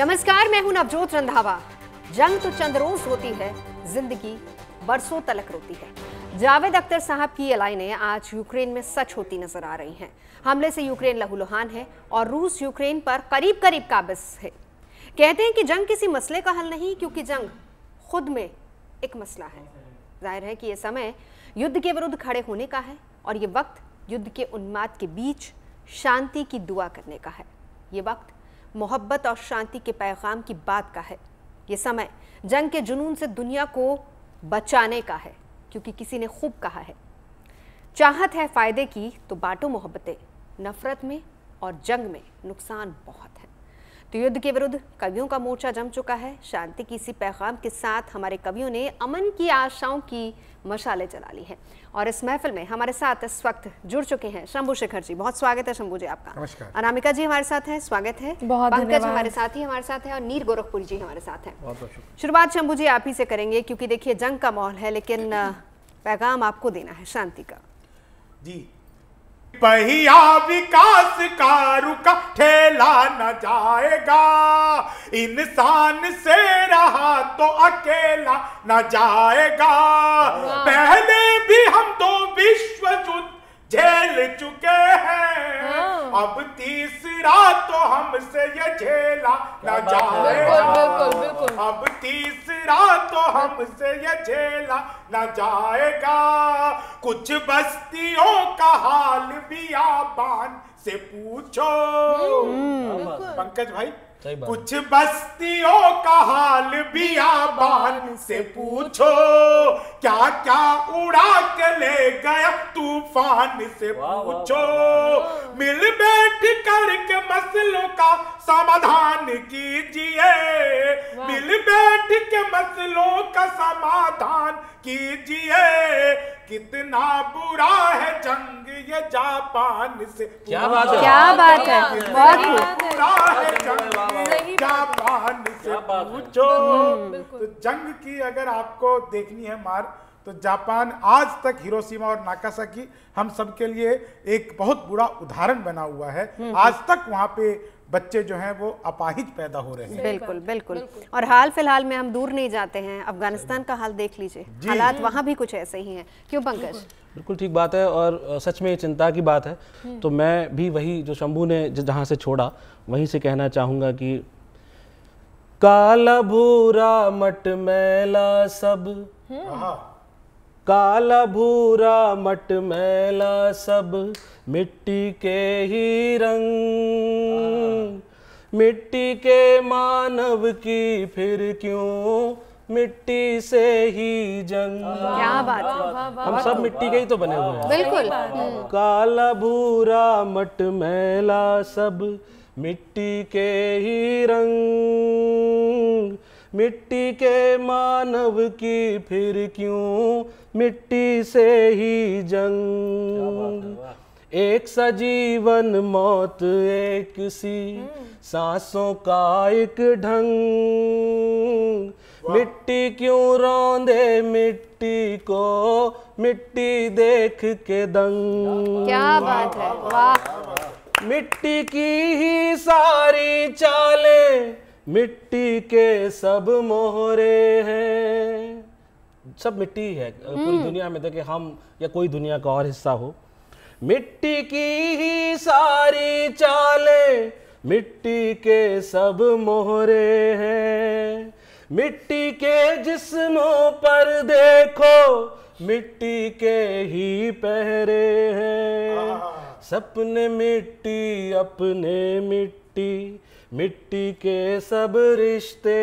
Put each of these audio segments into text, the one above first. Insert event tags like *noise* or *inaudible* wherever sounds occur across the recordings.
नमस्कार मैं हूं नवजोत रंधावा जंग तो चंद रोज होती है जिंदगी बरसों तलक रोती है जावेद अख्तर साहब की अलाइने आज यूक्रेन में सच होती नजर आ रही हैं हमले से यूक्रेन लहूलुहान है और रूस यूक्रेन पर करीब करीब काबिज है कहते हैं कि जंग किसी मसले का हल नहीं क्योंकि जंग खुद में एक मसला है जाहिर है कि ये समय युद्ध के विरुद्ध खड़े होने का है और ये वक्त युद्ध के उन्माद के बीच शांति की दुआ करने का है ये वक्त मोहब्बत और शांति के पैगाम की बात का है ये समय जंग के जुनून से दुनिया को बचाने का है क्योंकि किसी ने खूब कहा है चाहत है फ़ायदे की तो बांटो मोहब्बतें नफ़रत में और जंग में नुकसान बहुत है तो युद्ध के विरुद्ध कवियों का मोर्चा जम चुका है शांति की इसी पैगाम के साथ हमारे कवियों ने अमन की आशाओं की मशाले जला ली हैं और इस महफिल में हमारे साथ इस वक्त जुड़ चुके हैं शंभू शेखर जी बहुत स्वागत है शंभू जी आपका अनामिका जी हमारे साथ है स्वागत है बहुत पंकज हमारे साथ ही हमारे साथ है और नीर गोरखपुरी जी हमारे साथ है शुरुआत शंभू जी आप ही से करेंगे क्योंकि देखिए जंग का माहौल है लेकिन पैगाम आपको देना है शांति का जी पहिया विकास का रुका ठेला न जाएगा इंसान से रहा तो अकेला न जाएगा पहले भी हम तो विश्व युद्ध झेल चुके हैं हाँ। अब तीसरा तो हमसे ये झेला न जाएगा अब तीसरा ना तो हमसे ये झेला न जाएगा कुछ बस्तियों का हाल भी आबान से पूछो हम्म। पंकज भाई कुछ बस्तियों का हाल आबान से पूछो क्या क्या उड़ा के ले गया तूफान से पूछो मिल बैठ कर के मसलों का समाधान कीजिए मिल बैठ के मसलों का समाधान कीजिए कितना बुरा है जंग ये जापान से क्या बात है क्या बात है बहुत बुरा है जंग क्या जापान से पूछो हम्म, तो जंग की अगर आपको देखनी है मार तो जापान आज तक हिरोशिमा और नाकासाकी हम सबके लिए एक बहुत बुरा उदाहरण बना हुआ है हम्म, आज हम्म। तक वहां पे बच्चे जो हैं वो अपाहिज पैदा हो रहे हैं बिल्कुल बिल्कुल और हाल फिलहाल में हम दूर नहीं जाते हैं अफगानिस्तान का हाल देख लीजिए हालात वहाँ भी कुछ ऐसे ही हैं क्यों पंकज बिल्कुल ठीक बात है और सच में चिंता की बात है तो मैं भी वही जो शंभू ने जहाँ से छोड़ा वहीं से कहना चाहूँगा कि काला भूरा मटमैला सब काला भूरा मटमैला सब मिट्टी के ही रंग मिट्टी के मानव की फिर क्यों मिट्टी से ही जंग क्या बात है हम सब मिट्टी के ही तो बने हुए हैं बिल्कुल हम्म। काला भूरा मट मैला सब मिट्टी के ही रंग मिट्टी के मानव की फिर क्यों मिट्टी से ही जंग एक सजीवन मौत एक सी हम्म। सांसों का एक ढंग मिट्टी क्यों रौंदे मिट्टी को मिट्टी देख के दंग क्या बात है वाह मिट्टी की ही सारी चाले मिट्टी के सब मोहरे हैं सब मिट्टी है पूरी हम्म। दुनिया में देखे हम या कोई दुनिया का और हिस्सा हो मिट्टी की ही सारी चाले मिट्टी के सब मोहरे हैं मिट्टी के जिस्मों पर देखो मिट्टी के ही पहरे हैं सपने मिट्टी अपने मिट्टी मिट्टी के सब रिश्ते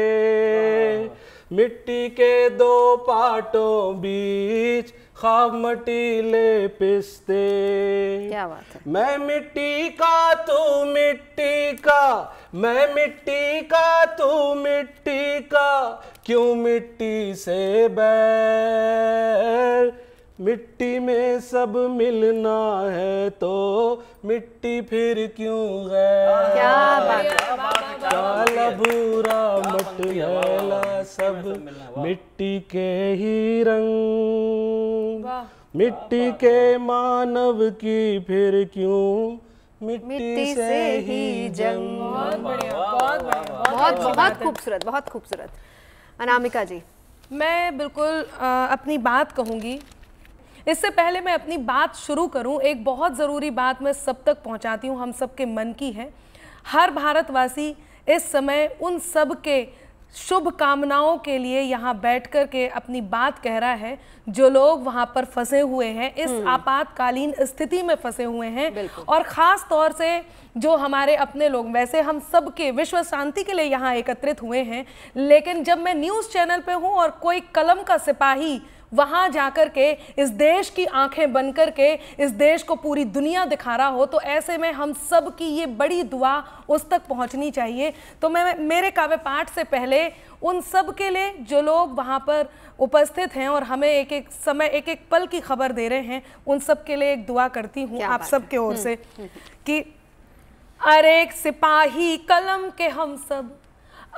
मिट्टी के दो पाटों बीच खाब मटीले पिसते क्या बात है मैं मिट्टी का तू मिट्टी का मैं मिट्टी का तू मिट्टी का क्यों मिट्टी से बैर मिट्टी में सब मिलना है तो मिट्टी फिर क्यों है क्या काला भूरा मटियाला सब मिट्टी के ही रंग मिट्टी के मानव की फिर क्यों मिट्टी से ही जंग बहुत बहुत खूबसूरत बहुत खूबसूरत अनामिका जी मैं बिल्कुल अपनी बात कहूंगी इससे पहले मैं अपनी बात शुरू करूं एक बहुत ज़रूरी बात मैं सब तक पहुंचाती हूं हम सब के मन की है हर भारतवासी इस समय उन सब के शुभ कामनाओं के लिए यहाँ बैठ कर के अपनी बात कह रहा है जो लोग वहाँ पर फंसे हुए हैं इस हम्म। आपातकालीन स्थिति में फंसे हुए हैं और ख़ास तौर से जो हमारे अपने लोग वैसे हम सब के विश्व शांति के लिए यहाँ एकत्रित हुए हैं लेकिन जब मैं न्यूज़ चैनल पे हूँ और कोई कलम का सिपाही वहाँ जा कर के इस देश की आंखें बन कर के इस देश को पूरी दुनिया दिखा रहा हो तो ऐसे में हम सब की ये बड़ी दुआ उस तक पहुँचनी चाहिए तो मैं मेरे काव्य पाठ से पहले उन सब के लिए जो लोग वहाँ पर उपस्थित हैं और हमें एक एक समय एक एक पल की खबर दे रहे हैं उन सब के लिए एक दुआ करती हूँ आप सब के ओर हम्म, से हम्म। कि अरे एक सिपाही कलम के हम सब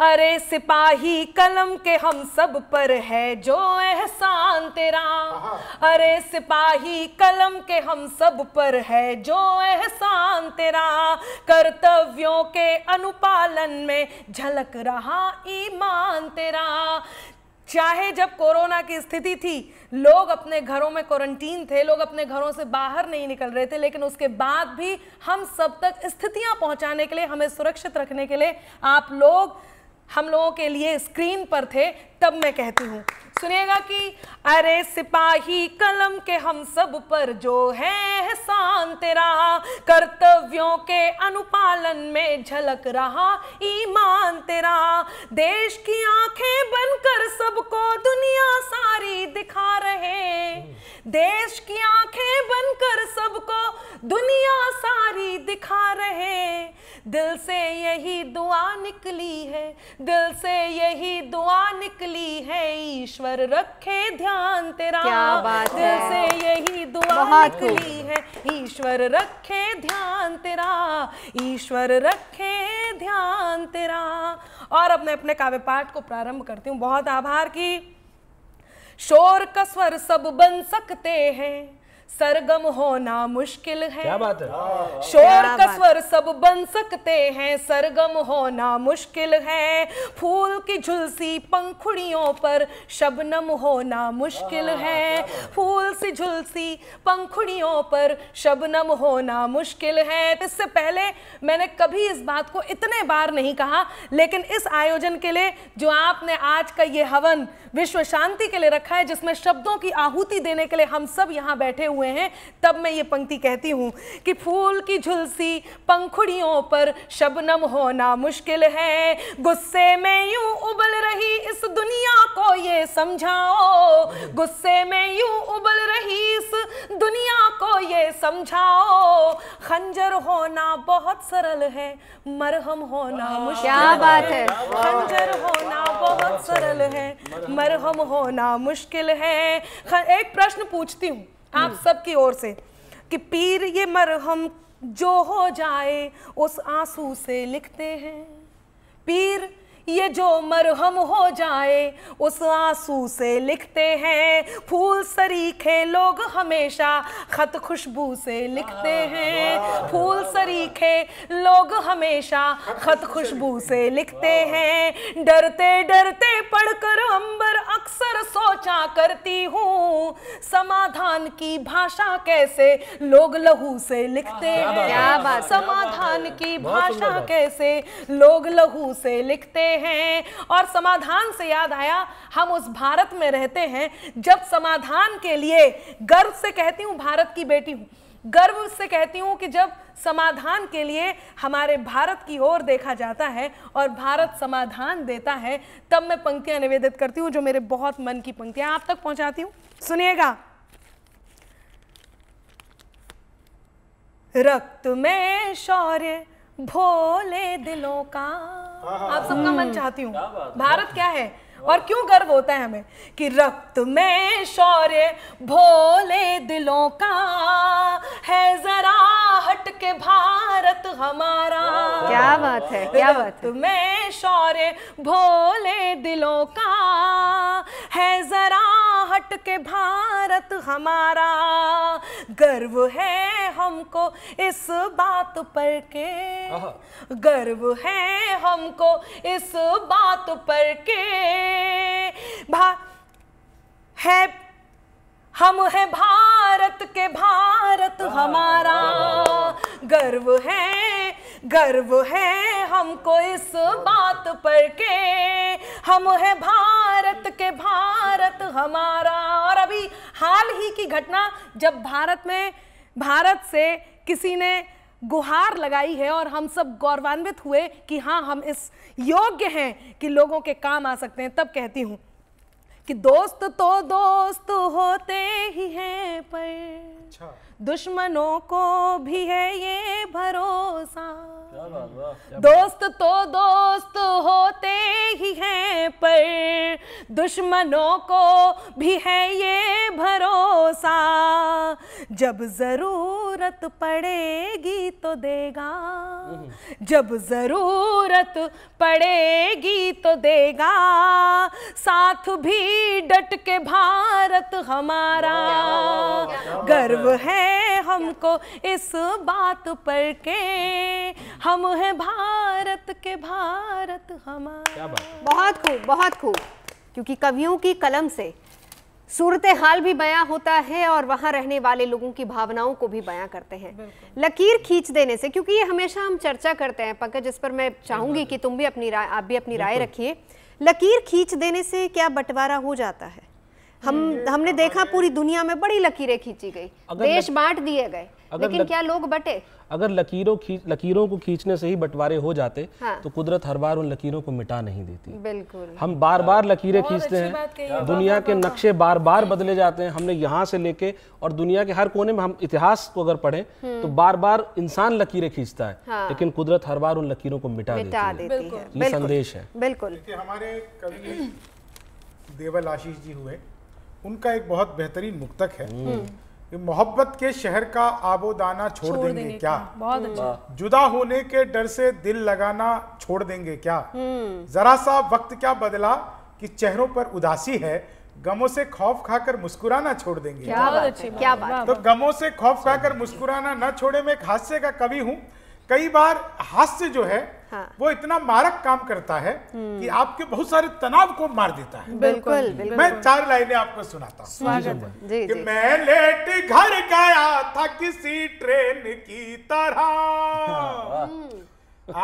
अरे सिपाही कलम के हम सब पर है जो एहसान तेरा हाँ। अरे सिपाही कलम के हम सब पर है जो एहसान तेरा कर्तव्यों के अनुपालन में झलक रहा ईमान तेरा चाहे जब कोरोना की स्थिति थी लोग अपने घरों में क्वारंटीन थे लोग अपने घरों से बाहर नहीं निकल रहे थे लेकिन उसके बाद भी हम सब तक स्थितियां पहुंचाने के लिए हमें सुरक्षित रखने के लिए आप लोग हम लोगों के लिए स्क्रीन पर थे तब मैं कहती हूँ सुनिएगा कि अरे सिपाही कलम के हम सब पर जो है एहसान तेरा कर्तव्यों के अनुपालन में झलक रहा ईमान तेरा देश की आंखें बनकर सबको दुनिया सारी दिखा रहे देश की आंखें बनकर सबको दुनिया सारी दिखा रहे दिल से यही दुआ निकली है दिल से यही दुआ निकली है ईश्वर ईश्वर रखे ध्यान तेरा क्या बात दिल है। से यही दुआ निकली है ईश्वर रखे ध्यान तेरा ईश्वर रखे ध्यान तेरा और अब मैं अपने काव्य पाठ को प्रारंभ करती हूँ बहुत आभार की शोर कसवर सब बन सकते हैं सरगम होना मुश्किल है क्या बात है शोर स्वर सब बन सकते हैं सरगम होना मुश्किल है फूल की झुलसी पंखुड़ियों पर शबनम होना मुश्किल हाँ, हाँ, हाँ, है फूल सी झुलसी पंखुड़ियों पर शबनम होना मुश्किल है इससे पहले मैंने कभी इस बात को इतने बार नहीं कहा लेकिन इस आयोजन के लिए जो आपने आज का ये हवन विश्व शांति के लिए रखा है जिसमें शब्दों की आहुति देने के लिए हम सब यहाँ बैठे हुए हुए हैं तब मैं ये पंक्ति कहती हूँ कि फूल की झुलसी पंखुड़ियों पर शबनम होना मुश्किल है गुस्से में यूं उबल रही इस दुनिया को ये समझाओ गुस्से में यूं उबल रही इस दुनिया को ये समझाओ खंजर होना बहुत सरल है मरहम होना मुश्किल क्या बात है खंजर होना बहुत सरल है मरहम होना मुश्किल है एक प्रश्न पूछती हूँ आप हम्म। सबकी ओर से कि पीर ये मरहम जो हो जाए उस आंसू से लिखते हैं पीर ये जो मरहम हो जाए उस आंसू से लिखते हैं फूल सरीखे लोग हमेशा ख़त खुशबू से लिखते हैं फूल सरीखे लोग हमेशा ख़त खुशबू से लिखते हैं डरते डरते पढ़कर अंबर अक्सर सोचा करती हूँ समाधान की भाषा कैसे लोग लहू से लिखते हैं समाधान की भाषा कैसे लोग लहू से लिखते हैं और समाधान से याद आया हम उस भारत में रहते हैं जब समाधान के लिए गर्व से कहती हूँ भारत की बेटी हूँ गर्व से कहती हूँ कि जब समाधान के लिए हमारे भारत की ओर देखा जाता है और भारत समाधान देता है तब मैं पंक्तियां निवेदित करती हूँ जो मेरे बहुत मन की पंक्तियां आप तक पहुंचाती हूँ सुनिएगा रक्त में शौर्य भोले दिलों का हाँ। आप सबका मन हम्म। चाहती हूँ भारत क्या है और क्यों गर्व होता है हमें कि रक्त में शौर्य भोले दिलों का है जरा हट के भारत हमारा क्या बात है क्या बात है में शौर्य भोले दिलों का है जरा हट के भारत हमारा गर्व है हमको इस बात पर के गर्व है हमको इस बात पर के भा है हम है भारत के भारत हमारा गर्व है गर्व है हमको इस बात पर के हम है भारत के भारत हमारा और अभी हाल ही की घटना जब भारत में भारत से किसी ने गुहार लगाई है और हम सब गौरवान्वित हुए कि हाँ हम इस योग्य हैं कि लोगों के काम आ सकते हैं तब कहती हूँ कि दोस्त तो दोस्त होते ही हैं पर अच्छा। दुश्मनों को भी है ये भरोसा दोस्त तो दोस्त होते ही हैं पर दुश्मनों को भी है ये भरोसा जब जरूरत पड़ेगी तो देगा हम्म। जब जरूरत पड़ेगी तो देगा साथ भी डट के भारत हमारा गर्व है हमको इस बात पर के हम हैं भारत के भारत हमारे क्या बात बहुत खूब बहुत खूब क्योंकि कवियों की कलम से सूरत हाल भी बयां होता है और वहाँ रहने वाले लोगों की भावनाओं को भी बयां करते हैं लकीर खींच देने से क्योंकि ये हमेशा हम चर्चा करते हैं पंकज जिस पर मैं चाहूंगी कि तुम भी अपनी राय आप भी अपनी राय रखिए लकीर खींच देने से क्या बंटवारा हो जाता है हम हम्म। हमने देखा पूरी दुनिया में बड़ी लकीरें खींची गई देश बांट दिए गए अगर लेकिन लक... क्या लोग बटे अगर लकीरों खींच लकीरों को खींचने से ही बंटवारे हो जाते हाँ। तो कुदरत हर बार उन लकीरों को मिटा नहीं देती बिल्कुल हम बार बार लकीरें खींचते हैं दुनिया के नक्शे बार बार बदले जाते हैं हमने यहाँ से लेके और दुनिया के हर कोने में हम इतिहास को अगर पढ़े हम्म। तो बार बार इंसान लकीरें खींचता है हाँ। लेकिन कुदरत हर बार उन लकीरों को मिटा, देती, है संदेश है बिल्कुल हमारे कवि देवल आशीष जी हुए उनका एक बहुत बेहतरीन मुक्तक है हम्म। मोहब्बत के शहर का आबोदाना छोड़, छोड़ देंगे, देंगे क्या बहुत हम्म। अच्छा जुदा होने के डर से दिल लगाना छोड़ देंगे क्या हम्म। जरा सा वक्त क्या बदला कि चेहरों पर उदासी है गमों से खौफ खाकर मुस्कुराना छोड़ देंगे क्या बात क्या बात तो गमों से खौफ खाकर मुस्कुराना न छोड़े मैं एक हास्य का कवि हूँ कई बार हास्य जो है हाँ। वो इतना मारक काम करता है कि हम्म। आपके बहुत सारे तनाव को मार देता है बिल्कुल, बिल्कुल। मैं चार लाइनें आपको सुनाता हूँ कि मैं लेट घर गया था किसी ट्रेन की तरह हाँ। हम्म।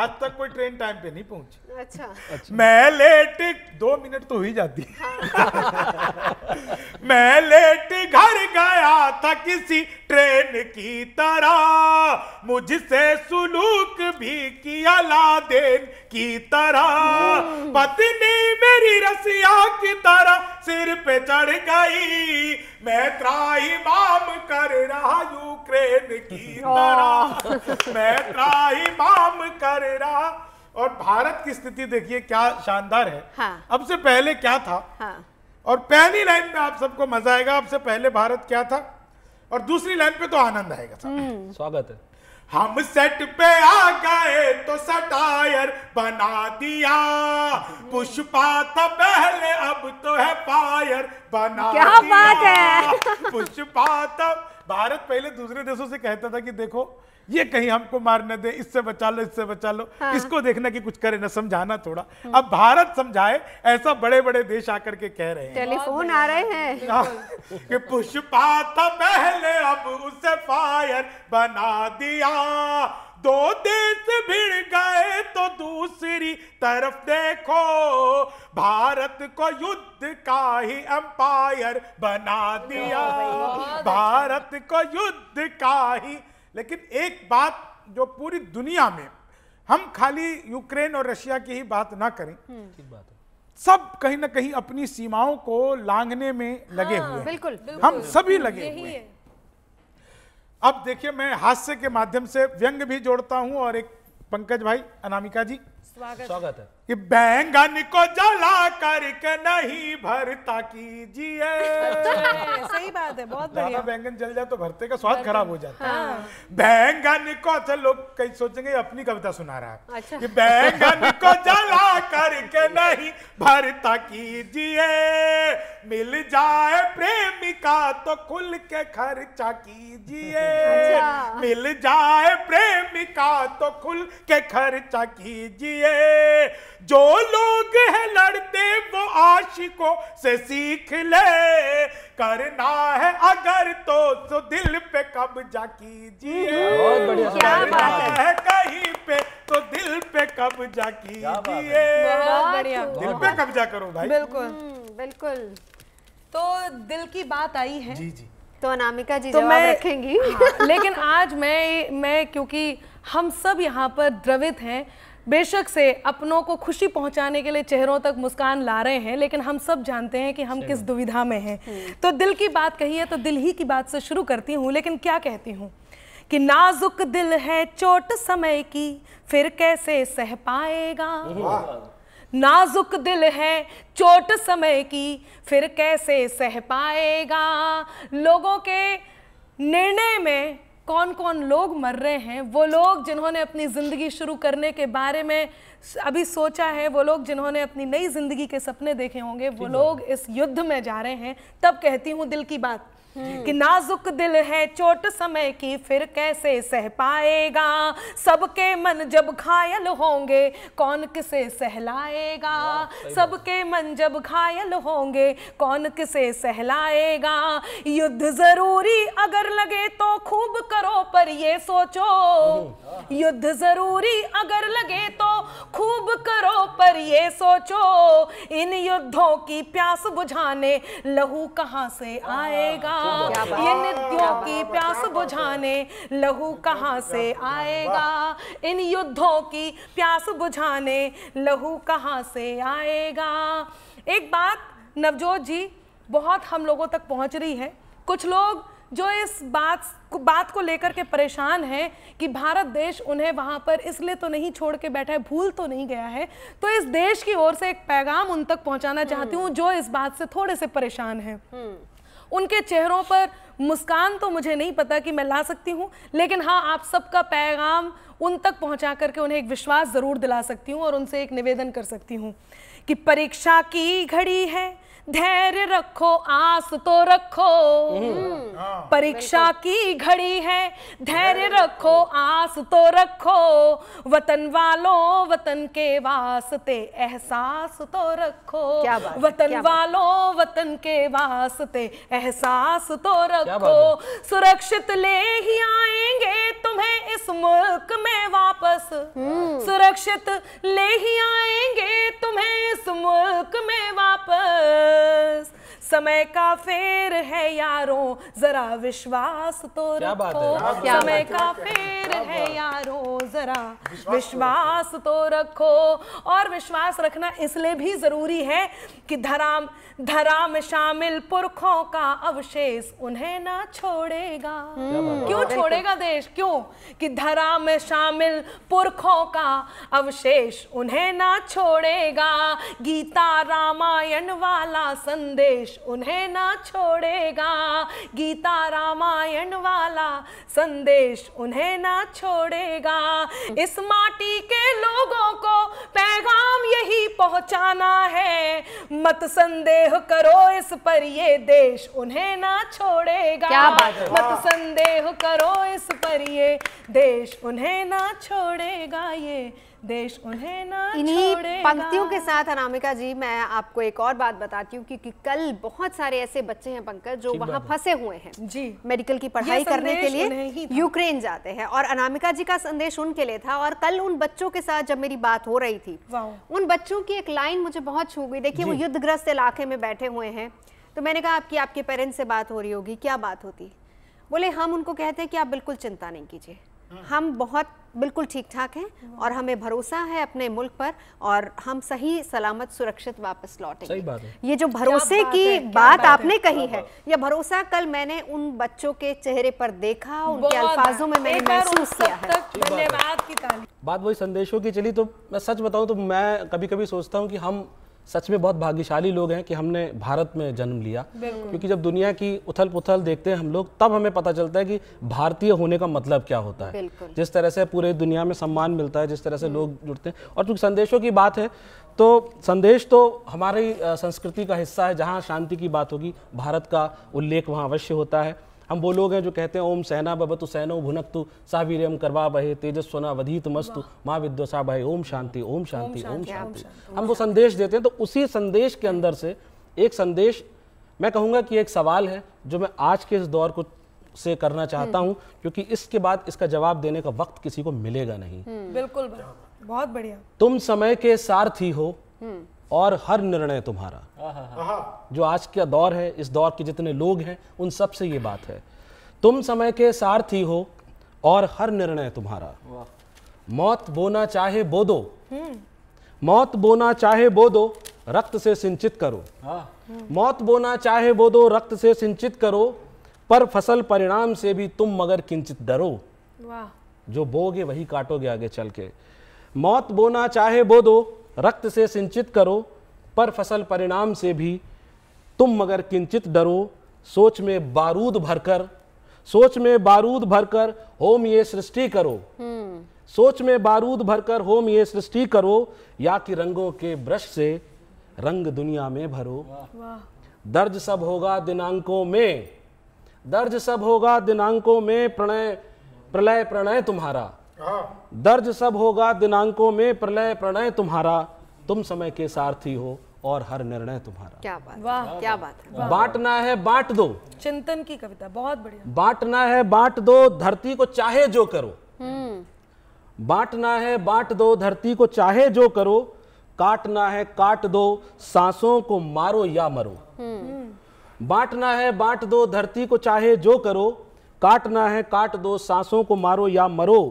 आज तक कोई ट्रेन टाइम पे नहीं पहुंची अच्छा।, अच्छा मैं लेट दो मिनट तो ही जाती हाँ। *laughs* मैं लेट घर गया था किसी ट्रेन की तरह मुझसे सुलूक भी किया लादेन की तरह पत्नी मेरी रसिया की तरह सिर पे चढ़ गई मैं बाम कर रहा यूक्रेन की तरह मैं त्राहिमाम कर रहा और भारत की स्थिति देखिए क्या शानदार है हाँ। अब से पहले क्या था हाँ। और पहली लाइन में आप सबको मजा आएगा अब से पहले भारत क्या था और दूसरी लाइन पे तो आनंद आएगा साहब हम्म। स्वागत है हम सेट पे आ गए तो सटायर बना दिया पुष्पा था पहले अब तो है फायर बना क्या दिया। बात है पुष्पा था भारत पहले दूसरे देशों से कहता था कि देखो ये कहीं हमको मारने दे इससे बचा लो इससे बचा लो हाँ। इसको देखना कि कुछ करे ना समझाना थोड़ा हम्म। अब भारत समझाए ऐसा बड़े बड़े देश आकर के कह रहे हैं टेलीफोन आ रहे हैं हाँ, कि पुष्पा था पहले अब उसे फायर बना दिया दो देश भिड़ गए तो दूसरी तरफ देखो भारत को युद्ध का ही एम्पायर बना दिया अच्छा। भारत को युद्ध का ही लेकिन एक बात जो पूरी दुनिया में हम खाली यूक्रेन और रशिया की ही बात ना करें हम्म। ठीक बात है सब कहीं ना कहीं अपनी सीमाओं को लांघने में लगे हाँ, हुए हैं बिल्कुल, बिल्कुल हम सभी लगे हुए हैं अब देखिए मैं हास्य के माध्यम से व्यंग भी जोड़ता हूं और एक पंकज भाई अनामिका जी स्वागत स्वागत है कि बैंगन को जला करके नहीं भरता कीजिए *laughs* सही बात है बहुत बढ़िया बैंगन जल जाए तो भरते का स्वाद खराब हो जाता है हाँ। बैंगन को अच्छा लोग कई सोचेंगे अपनी कविता सुना रहा है अच्छा। कि बैंगन को जला करके नहीं भरता कीजिए मिल जाए प्रेमिका तो खुल के खर्चा कीजिए अच्छा। मिल जाए प्रेमिका तो खुल के खर्चा कीजिए जो लोग है लड़ते वो आशिकों से सीख ले करना है अगर तो तो दिल पे कब्जा कीजिए करना है कहीं पे तो दिल पे कब्जा कीजिए दिल पे कब्जा करो भाई बिल्कुल हम्म। बिल्कुल तो दिल की बात आई है जी जी तो अनामिका जी तो मैं रखेंगी हाँ, *laughs* लेकिन आज मैं मैं क्योंकि हम सब यहाँ पर द्रवित हैं बेशक से अपनों को खुशी पहुंचाने के लिए चेहरों तक मुस्कान ला रहे हैं लेकिन हम सब जानते हैं कि हम किस दुविधा में हैं हम्म। तो दिल की बात कही है तो दिल ही की बात से शुरू करती हूँ लेकिन क्या कहती हूँ कि नाजुक दिल है चोट समय की फिर कैसे सह पाएगा नाजुक दिल है चोट समय की फिर कैसे सह पाएगा लोगों के निर्णय में कौन कौन लोग मर रहे हैं वो लोग जिन्होंने अपनी ज़िंदगी शुरू करने के बारे में अभी सोचा है वो लोग जिन्होंने अपनी नई ज़िंदगी के सपने देखे होंगे वो लोग इस युद्ध में जा रहे हैं तब कहती हूँ दिल की बात कि नाजुक दिल है चोट समय की फिर कैसे सह पाएगा सबके मन जब घायल होंगे कौन किसे सहलाएगा सबके मन जब घायल होंगे कौन किसे सहलाएगा युद्ध जरूरी अगर लगे तो खूब करो पर ये सोचो युद्ध जरूरी अगर लगे तो खूब करो पर ये सोचो इन युद्धों की प्यास बुझाने लहू कहाँ से आएगा ये नित्यों की प्यास बुझाने लहू कहाँ से आएगा इन युद्धों की प्यास बुझाने लहू कहाँ से आएगा एक बात नवजोत जी बहुत हम लोगों तक पहुंच रही है कुछ लोग जो इस बात बात को लेकर के परेशान हैं कि भारत देश उन्हें वहाँ पर इसलिए तो नहीं छोड़ के बैठा है भूल तो नहीं गया है तो इस देश की ओर से एक पैगाम उन तक पहुँचाना चाहती हम्म। हूँ जो इस बात से थोड़े से परेशान हैं हम्म। उनके चेहरों पर मुस्कान तो मुझे नहीं पता कि मैं ला सकती हूँ लेकिन हाँ आप सबका पैगाम उन तक पहुँचा करके उन्हें एक विश्वास ज़रूर दिला सकती हूँ और उनसे एक निवेदन कर सकती हूँ कि परीक्षा की घड़ी है धैर्य रखो आस तो रखो हाँ। हाँ। परीक्षा की घड़ी है धैर्य रखो आस तो रखो वतन वालों वतन के वास्ते एहसास तो रखो वतन वालों वतन के वास्ते एहसास तो रखो सुरक्षित ले ही आएंगे तुम्हें इस मुल्क में वापस हम्म। सुरक्षित ले ही आएंगे तुम्हें इस मुल्क में वापस Us. समय का फेर है यारों जरा विश्वास तो रखो समय का फेर है यारों जरा तो विश्वास तो रखो और विश्वास रखना इसलिए भी जरूरी है कि धरा धरा में शामिल पुरखों का अवशेष उन्हें ना छोड़ेगा क्यों छोड़ेगा देश क्यों कि धरा में शामिल पुरखों का अवशेष उन्हें ना छोड़ेगा गीता रामायण वाला संदेश देश उन्हें ना छोड़ेगा गीता रामायण वाला संदेश उन्हें ना छोड़ेगा इस माटी के लोगों को पैगाम यही पहुंचाना है मत संदेह करो इस पर ये देश उन्हें ना छोड़ेगा क्या बात है? मत संदेह करो इस पर ये देश उन्हें ना छोड़ेगा ये देश उन्हें ना इन्हीं पंक्तियों के साथ अनामिका जी मैं आपको एक और बात बताती हूँ क्योंकि कल बहुत सारे ऐसे बच्चे हैं पंकज जो वहाँ फंसे हुए हैं जी मेडिकल की पढ़ाई करने के लिए यूक्रेन जाते हैं और अनामिका जी का संदेश उनके लिए था और कल उन बच्चों के साथ जब मेरी बात हो रही थी उन बच्चों की एक लाइन मुझे बहुत छू गई देखिये वो युद्धग्रस्त इलाके में बैठे हुए हैं तो मैंने कहा आपकी आपके पेरेंट्स से बात हो रही होगी क्या बात होती बोले हम उनको कहते हैं कि आप बिल्कुल चिंता नहीं कीजिए हाँ। हम बहुत बिल्कुल ठीक ठाक हैं और हमें भरोसा है अपने मुल्क पर और हम सही सलामत सुरक्षित वापस लौटेंगे ये जो भरोसे की बात, बात आपने कही है यह भरोसा कल मैंने उन बच्चों के चेहरे पर देखा उनके अल्फाजों में मैंने महसूस किया है धन्यवाद की बात वही संदेशों की चली तो मैं सच बताऊं तो मैं कभी कभी सोचता हूँ कि हम सच में बहुत भाग्यशाली लोग हैं कि हमने भारत में जन्म लिया क्योंकि जब दुनिया की उथल पुथल देखते हैं हम लोग तब हमें पता चलता है कि भारतीय होने का मतलब क्या होता है जिस तरह से पूरे दुनिया में सम्मान मिलता है जिस तरह से हम्म। लोग जुड़ते हैं और चूंकि संदेशों की बात है तो संदेश तो हमारी संस्कृति का हिस्सा है जहाँ शांति की बात होगी भारत का उल्लेख वहाँ अवश्य होता है हम वो लोग हैं जो कहते हैं ओम सहना भवतु सहनो भुनक्तु सावीरम करवा बहे तेजस्वना वधीत मस्तु माँ विद्वसा बहे ओम शांति ओम शांति ओम शांति हम वो संदेश देते हैं तो उसी संदेश के अंदर से एक संदेश मैं कहूँगा कि एक सवाल है जो मैं आज के इस दौर को से करना चाहता हम्म। हूँ क्योंकि इसके बाद इसका जवाब देने का वक्त किसी को मिलेगा नहीं हम्म। बिल्कुल बहुत बढ़िया तुम समय के सारथी हो हम्म। और हर निर्णय तुम्हारा जो आज का दौर है इस दौर के जितने लोग हैं उन सब से ये बात है तुम समय के सारथी हो और हर निर्णय तुम्हारा मौत बोना चाहे बो दो हम्म। मौत बोना चाहे बो दो रक्त से सिंचित करो हाँ। मौत बोना चाहे बो दो रक्त से सिंचित करो पर फसल परिणाम से भी तुम मगर किंचित डरो जो बोगे वही काटोगे आगे चल के मौत बोना चाहे बो दो रक्त से सिंचित करो पर फसल परिणाम से भी तुम मगर किंचित डरो सोच में बारूद भरकर सोच में बारूद भरकर होम ये सृष्टि करो सोच में बारूद भरकर होम ये सृष्टि करो या कि रंगों के ब्रश से रंग दुनिया में भरो दर्ज सब होगा दिनांकों में दर्ज सब होगा दिनांकों में प्रणय प्रलय प्रणय तुम्हारा हाँ। दर्ज सब होगा दिनांकों में प्रलय प्रणय तुम्हारा तुम समय के सारथी हो और हर निर्णय तुम्हारा क्या बात वाह क्या बात है बांटना है बांट दो चिंतन की कविता बहुत बढ़िया बांटना है बांट दो धरती को चाहे जो करो हम्म। बांटना है बांट दो धरती को चाहे जो करो काटना है काट दो सांसों को मारो या मरो हम्म। बांटना है बांट दो धरती को चाहे जो करो काटना है काट दो सांसों को मारो या मरो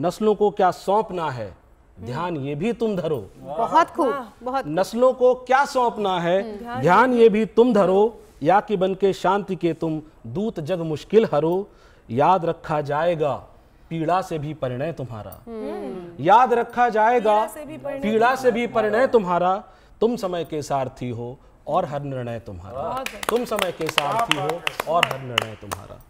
नस्लों को क्या सौंपना है ध्यान ये भी तुम धरो बहुत खूब बहुत नस्लों को क्या सौंपना है ध्यान ये भी तुम धरो या कि बन के शांति के तुम दूत जग मुश्किल हरो याद रखा जाएगा पीड़ा से भी परिणय तुम्हारा हम्म। याद रखा जाएगा पीड़ा से भी परिणय तुम्हारा तुम समय के सारथी हो और हर निर्णय तुम्हारा तुम समय के सारथी हो और हर निर्णय तुम्हारा